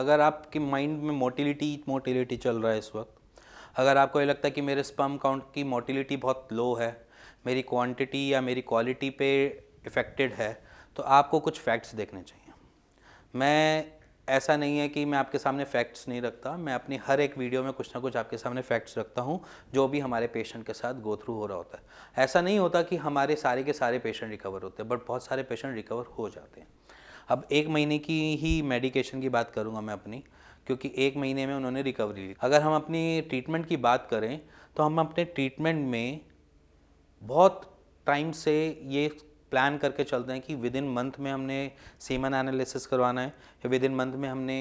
अगर आपके माइंड में मोटिलिटी मोटिलिटी चल रहा है इस वक्त अगर आपको ये लगता है कि मेरे स्पम काउंट की मोटिलिटी बहुत लो है मेरी क्वांटिटी या मेरी क्वालिटी पे इफ़ेक्टेड है तो आपको कुछ फैक्ट्स देखने चाहिए मैं ऐसा नहीं है कि मैं आपके सामने फैक्ट्स नहीं रखता मैं अपनी हर एक वीडियो में कुछ ना कुछ आपके सामने फैक्ट्स रखता हूँ जो भी हमारे पेशेंट के साथ गो थ्रू हो रहा होता है ऐसा नहीं होता कि हमारे सारे के सारे पेशेंट रिकवर होते हैं बट बहुत सारे पेशेंट रिकवर हो जाते हैं अब एक महीने की ही मेडिकेशन की बात करूँगा मैं अपनी क्योंकि एक महीने में उन्होंने रिकवरी ली अगर हम अपनी ट्रीटमेंट की बात करें तो हम अपने ट्रीटमेंट में बहुत टाइम से ये प्लान करके चलते हैं कि विद इन मंथ में हमने सीमन एनालिसिस करवाना है विद इन मंथ में हमने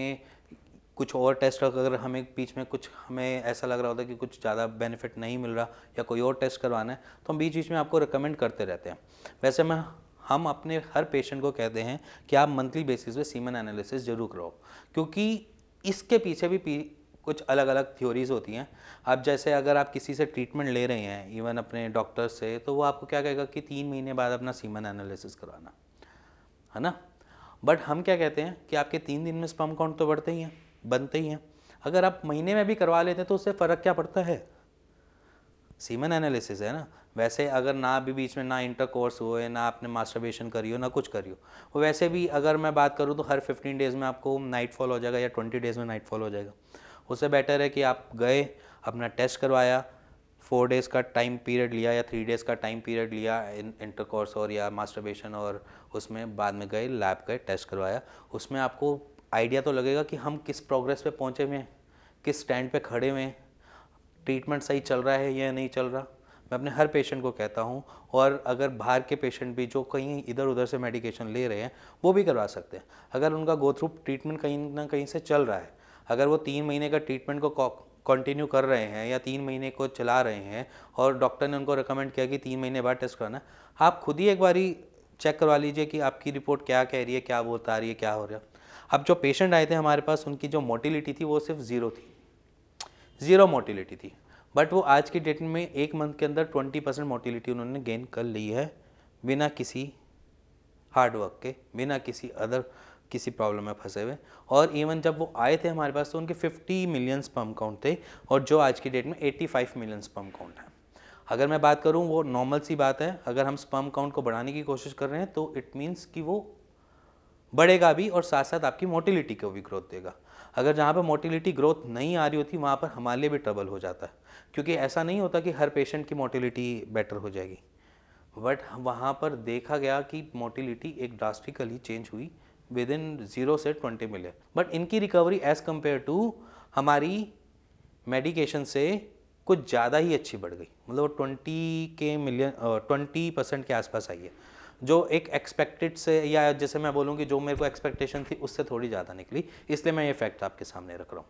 कुछ और टेस्ट अगर हमें बीच में कुछ हमें ऐसा लग रहा होता है कि कुछ ज़्यादा बेनिफिट नहीं मिल रहा या कोई और टेस्ट करवाना है तो हम बीच बीच में आपको रिकमेंड करते रहते हैं वैसे मैं हम अपने हर पेशेंट को कहते हैं कि आप मंथली बेसिस पे सीमन एनालिसिस जरूर करो क्योंकि इसके पीछे भी पी, कुछ अलग अलग थ्योरीज होती हैं आप जैसे अगर आप किसी से ट्रीटमेंट ले रहे हैं इवन अपने डॉक्टर से तो वो आपको क्या कहेगा कि तीन महीने बाद अपना सीमन एनालिसिस कराना है ना बट हम क्या कहते हैं कि आपके तीन दिन में स्पम काउंट तो बढ़ते ही हैं बनते ही हैं अगर आप महीने में भी करवा लेते हैं तो उससे फ़र्क क्या पड़ता है सीमन एनालिसिस है ना वैसे अगर ना अभी बीच में ना इंटर कोर्स हुए ना आपने मास्टरबेशन करी हो ना कुछ करी हो वैसे भी अगर मैं बात करूँ तो हर 15 डेज़ में आपको नाइट फॉल हो जाएगा या 20 डेज़ में नाइट फॉल हो जाएगा उससे बेटर है कि आप गए अपना टेस्ट करवाया फोर डेज़ का टाइम पीरियड लिया या थ्री डेज़ का टाइम पीरियड लिया इंटर कोर्स और या मास्टरबेशन और उसमें बाद में गए लैब गए टेस्ट करवाया उसमें आपको आइडिया तो लगेगा कि हम किस प्रोग्रेस पे पहुँचे हुए हैं किस स्टैंड पे खड़े हुए हैं ट्रीटमेंट सही चल रहा है या नहीं चल रहा मैं अपने हर पेशेंट को कहता हूँ और अगर बाहर के पेशेंट भी जो कहीं इधर उधर से मेडिकेशन ले रहे हैं वो भी करवा सकते हैं अगर उनका गो थ्रू ट्रीटमेंट कहीं ना कहीं से चल रहा है अगर वो तीन महीने का ट्रीटमेंट को कंटिन्यू कर रहे हैं या तीन महीने को चला रहे हैं और डॉक्टर ने उनको रिकमेंड किया कि तीन महीने बाद टेस्ट कराना आप खुद ही एक बारी चेक करवा लीजिए कि आपकी रिपोर्ट क्या कह रही है क्या आ रही है क्या हो रहा है अब जो पेशेंट आए थे हमारे पास उनकी जो मोटिलिटी थी वो सिर्फ ज़ीरो थी ज़ीरो मोटिलिटी थी बट वो आज की डेट में एक मंथ के अंदर ट्वेंटी परसेंट मोटिलिटी उन्होंने गेन कर ली है बिना किसी हार्ड वर्क के बिना किसी अदर किसी प्रॉब्लम में फंसे हुए और इवन जब वो आए थे हमारे पास तो उनके 50 मिलियन स्पम काउंट थे और जो आज की डेट में 85 मिलियन स्पम काउंट है अगर मैं बात करूँ वो नॉर्मल सी बात है अगर हम स्पम काउंट को बढ़ाने की कोशिश कर रहे हैं तो इट मीन्स कि वो बढ़ेगा भी और साथ साथ आपकी मोटिलिटी को भी ग्रोथ देगा अगर जहाँ पर मोटिलिटी ग्रोथ नहीं आ रही होती वहाँ पर हमारे लिए भी ट्रबल हो जाता है क्योंकि ऐसा नहीं होता कि हर पेशेंट की मोटिलिटी बेटर हो जाएगी बट वहाँ पर देखा गया कि मोटिलिटी एक ड्रास्टिकली चेंज हुई विद इन ज़ीरो से ट्वेंटी मिलियन बट इनकी रिकवरी एज़ कम्पेयर टू हमारी मेडिकेशन से कुछ ज़्यादा ही अच्छी बढ़ गई मतलब ट्वेंटी के मिलियन ट्वेंटी परसेंट के आसपास आई है जो एक एक्सपेक्टेड से या जैसे मैं बोलूँ कि जो मेरे को एक्सपेक्टेशन थी उससे थोड़ी ज़्यादा निकली इसलिए मैं ये फैक्ट आपके सामने रख रहा हूँ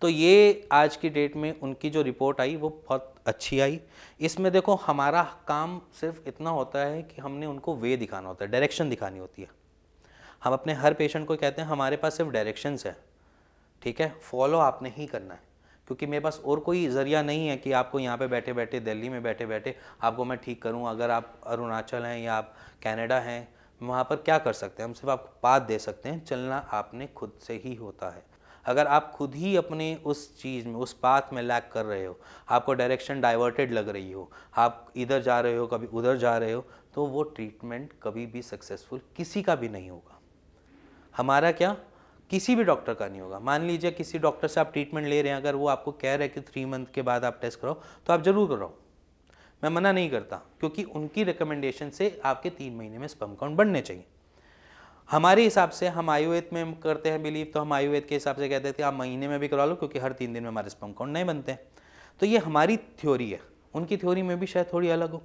तो ये आज की डेट में उनकी जो रिपोर्ट आई वो बहुत अच्छी आई इसमें देखो हमारा काम सिर्फ इतना होता है कि हमने उनको वे दिखाना होता है डायरेक्शन दिखानी होती है हम अपने हर पेशेंट को कहते हैं हमारे पास सिर्फ डायरेक्शंस है ठीक है फॉलो आपने ही करना है क्योंकि मेरे पास और कोई ज़रिया नहीं है कि आपको यहाँ पे बैठे बैठे दिल्ली में बैठे बैठे आपको मैं ठीक करूँ अगर आप अरुणाचल हैं या आप कैनेडा हैं वहाँ पर क्या कर सकते हैं हम सिर्फ आपको पात दे सकते हैं चलना आपने खुद से ही होता है अगर आप खुद ही अपने उस चीज़ में उस पाथ में लैक कर रहे हो आपको डायरेक्शन डाइवर्टेड लग रही हो आप इधर जा रहे हो कभी उधर जा रहे हो तो वो ट्रीटमेंट कभी भी सक्सेसफुल किसी का भी नहीं होगा हमारा क्या किसी भी डॉक्टर का नहीं होगा मान लीजिए किसी डॉक्टर से आप ट्रीटमेंट ले रहे हैं अगर वो आपको कह रहे हैं कि थ्री मंथ के बाद आप टेस्ट कराओ तो आप ज़रूर कराओ मैं मना नहीं करता क्योंकि उनकी रिकमेंडेशन से आपके तीन महीने में स्पम काउंट बढ़ने चाहिए हमारे हिसाब से हम आयुर्वेद में करते हैं बिलीव तो हम आयुर्वेद के हिसाब से कहते थे आप महीने में भी करवा लो क्योंकि हर तीन दिन में हमारे स्पम काउंट नहीं बनते हैं तो ये हमारी थ्योरी है उनकी थ्योरी में भी शायद थोड़ी अलग हो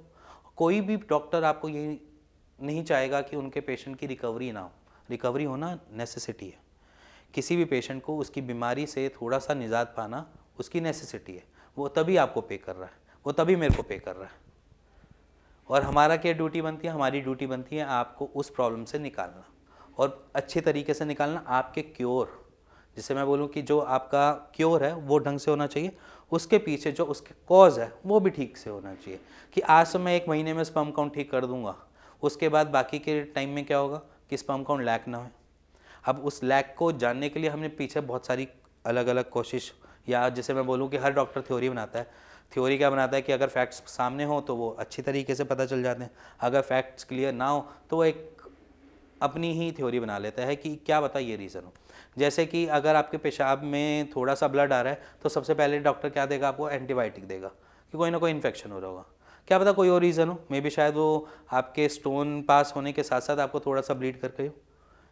कोई भी डॉक्टर आपको यही नहीं चाहेगा कि उनके पेशेंट की रिकवरी ना हो रिकवरी होना नेसेसिटी है किसी भी पेशेंट को उसकी बीमारी से थोड़ा सा निजात पाना उसकी नेसेसिटी है वो तभी आपको पे कर रहा है वो तभी मेरे को पे कर रहा है और हमारा क्या ड्यूटी बनती है हमारी ड्यूटी बनती है आपको उस प्रॉब्लम से निकालना और अच्छे तरीके से निकालना आपके क्योर जिसे मैं बोलूँ कि जो आपका क्योर है वो ढंग से होना चाहिए उसके पीछे जो उसके कॉज है वो भी ठीक से होना चाहिए कि आज से मैं एक महीने में स्पम काउंट ठीक कर दूंगा उसके बाद बाकी के टाइम में क्या होगा कि स्पम काउंट लैक ना हो अब उस लैक को जानने के लिए हमने पीछे बहुत सारी अलग अलग कोशिश या जैसे मैं बोलूँ कि हर डॉक्टर थ्योरी बनाता है थ्योरी क्या बनाता है कि अगर फैक्ट्स सामने हो तो वो अच्छी तरीके से पता चल जाते हैं अगर फैक्ट्स क्लियर ना हो तो वो एक अपनी ही थ्योरी बना लेता है कि क्या पता ये रीज़न हो जैसे कि अगर आपके पेशाब में थोड़ा सा ब्लड आ रहा है तो सबसे पहले डॉक्टर क्या देगा आपको एंटीबायोटिक देगा कि कोई ना कोई इन्फेक्शन हो रहा होगा क्या पता कोई और रीज़न हो मे बी शायद वो आपके स्टोन पास होने के साथ साथ आपको थोड़ा सा ब्लीड करके हो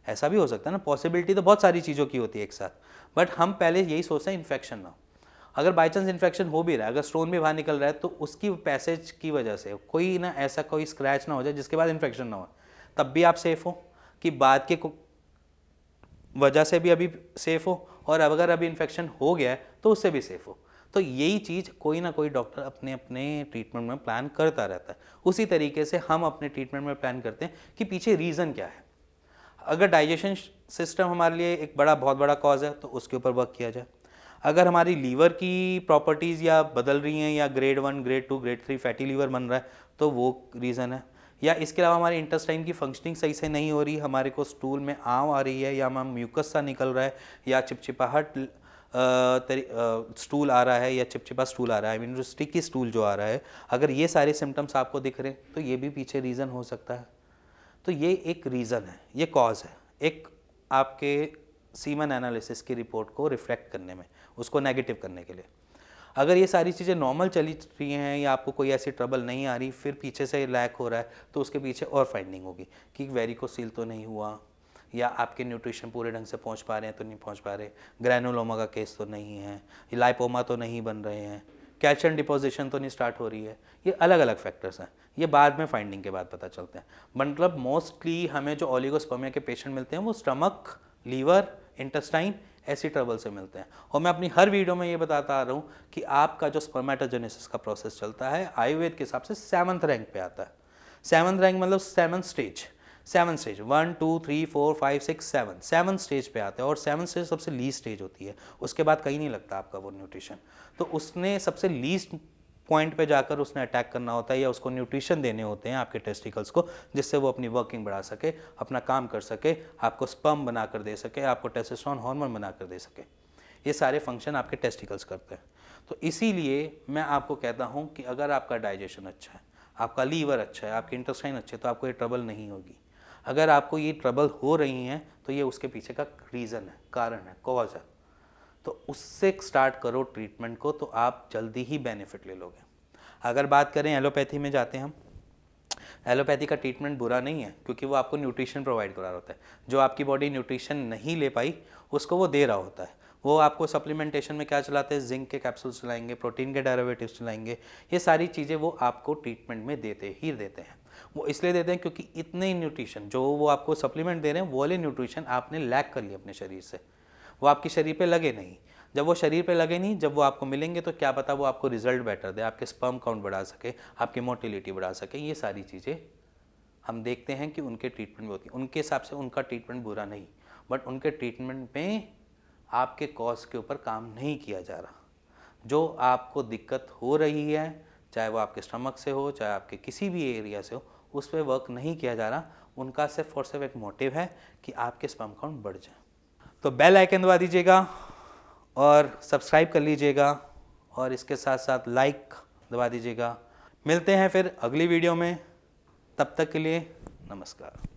ऐसा भी हो सकता है ना पॉसिबिलिटी तो बहुत सारी चीज़ों की होती है एक साथ बट हम पहले यही सोचते हैं इन्फेक्शन ना अगर बाई चांस इन्फेक्शन हो भी रहा है अगर स्टोन भी बाहर निकल रहा है तो उसकी पैसेज की वजह से कोई ना ऐसा कोई स्क्रैच ना हो जाए जिसके बाद इन्फेक्शन ना हो तब भी आप सेफ़ हो कि बाद के वजह से भी अभी सेफ़ हो और अगर अभी इन्फेक्शन हो गया है तो उससे भी सेफ़ हो तो यही चीज़ कोई ना कोई डॉक्टर अपने अपने ट्रीटमेंट में प्लान करता रहता है उसी तरीके से हम अपने ट्रीटमेंट में प्लान करते हैं कि पीछे रीज़न क्या है अगर डाइजेशन सिस्टम हमारे लिए एक बड़ा बहुत बड़ा कॉज है तो उसके ऊपर वर्क किया जाए अगर हमारी लीवर की प्रॉपर्टीज़ या बदल रही हैं या grade one grade two grade three fatty liver बन रहा है तो वो रीज़न है या इसके अलावा हमारे इंटेस्टाइन की फंक्शनिंग सही से नहीं हो रही हमारे को स्टूल में आव आ रही है या हम म्यूकस सा निकल रहा है या चिपचिपाहट स्टूल आ रहा है या चिपचिपा स्टूल आ रहा है यूनिवर्सिटी की स्टूल जो आ रहा है अगर ये सारे सिम्टम्स आपको दिख रहे हैं तो ये भी पीछे रीज़न हो सकता है तो ये एक रीज़न है ये कॉज है एक आपके सीमन एनालिसिस की रिपोर्ट को रिफ्लेक्ट करने में उसको नेगेटिव करने के लिए अगर ये सारी चीज़ें नॉर्मल चली रही हैं या आपको कोई ऐसी ट्रबल नहीं आ रही फिर पीछे से लैक हो रहा है तो उसके पीछे और फाइंडिंग होगी कि वेरिकोसील तो नहीं हुआ या आपके न्यूट्रिशन पूरे ढंग से पहुंच पा रहे हैं तो नहीं पहुंच पा रहे ग्रैनुलोमा का केस तो नहीं है लाइपोमा तो नहीं बन रहे हैं कैल्शियम डिपोजिशन तो नहीं स्टार्ट हो रही है ये अलग अलग फैक्टर्स हैं ये बाद में फाइंडिंग के बाद पता चलते हैं मतलब मोस्टली हमें जो ओलिगोस्पर्मिया के पेशेंट मिलते हैं वो स्टमक लीवर इंटेस्टाइन ऐसी ट्रबल से मिलते हैं और मैं अपनी हर वीडियो में ये बताता आ रहा हूँ कि आपका जो स्पर्मेटोजेनेसिस का प्रोसेस चलता है आयुर्वेद के हिसाब से सेवन्थ रैंक पे आता है सेवन्थ रैंक मतलब seven stage seven stage one two three four five six seven seven stage पे आता है और सेवन स्टेज सबसे लीस्ट स्टेज होती है उसके बाद कहीं नहीं लगता आपका वो न्यूट्रिशन तो उसने सबसे लीस्ट पॉइंट पे जाकर उसने अटैक करना होता है या उसको न्यूट्रिशन देने होते हैं आपके टेस्टिकल्स को जिससे वो अपनी वर्किंग बढ़ा सके अपना काम कर सके आपको स्पम बना कर दे सके आपको टेस्टोस्टेरोन हार्मोन बना कर दे सके ये सारे फंक्शन आपके टेस्टिकल्स करते हैं तो इसीलिए मैं आपको कहता हूँ कि अगर आपका डाइजेशन अच्छा है आपका लीवर अच्छा है आपके इंटेस्टाइन अच्छे तो आपको ये ट्रबल नहीं होगी अगर आपको ये ट्रबल हो रही हैं तो ये उसके पीछे का रीज़न है कारण है कॉज है तो उससे स्टार्ट करो ट्रीटमेंट को तो आप जल्दी ही बेनिफिट ले लोगे अगर बात करें एलोपैथी में जाते हैं हम एलोपैथी का ट्रीटमेंट बुरा नहीं है क्योंकि वो आपको न्यूट्रिशन प्रोवाइड करा रहा होता है जो आपकी बॉडी न्यूट्रिशन नहीं ले पाई उसको वो दे रहा होता है वो आपको सप्लीमेंटेशन में क्या चलाते हैं जिंक के कैप्सूल चलाएंगे प्रोटीन के डेरिवेटिव्स चलाएंगे ये सारी चीज़ें वो आपको ट्रीटमेंट में देते ही देते हैं वो इसलिए देते हैं क्योंकि इतने ही न्यूट्रिशन जो वो आपको सप्लीमेंट दे रहे हैं वो वाले न्यूट्रिशन आपने लैक कर लिए अपने शरीर से वो आपके शरीर पे लगे नहीं जब वो शरीर पे लगे नहीं जब वो आपको मिलेंगे तो क्या पता वो आपको रिजल्ट बेटर दे आपके स्पर्म काउंट बढ़ा सके आपकी मोटिलिटी बढ़ा सके ये सारी चीज़ें हम देखते हैं कि उनके ट्रीटमेंट में होती है उनके हिसाब से उनका ट्रीटमेंट बुरा नहीं बट उनके ट्रीटमेंट में आपके कॉज के ऊपर काम नहीं किया जा रहा जो आपको दिक्कत हो रही है चाहे वो आपके स्टमक से हो चाहे आपके किसी भी एरिया से हो उस पर वर्क नहीं किया जा रहा उनका सिर्फ और सिर्फ एक मोटिव है कि आपके स्पम काउंट बढ़ जाए तो बेल आइकन दबा दीजिएगा और सब्सक्राइब कर लीजिएगा और इसके साथ साथ लाइक दबा दीजिएगा मिलते हैं फिर अगली वीडियो में तब तक के लिए नमस्कार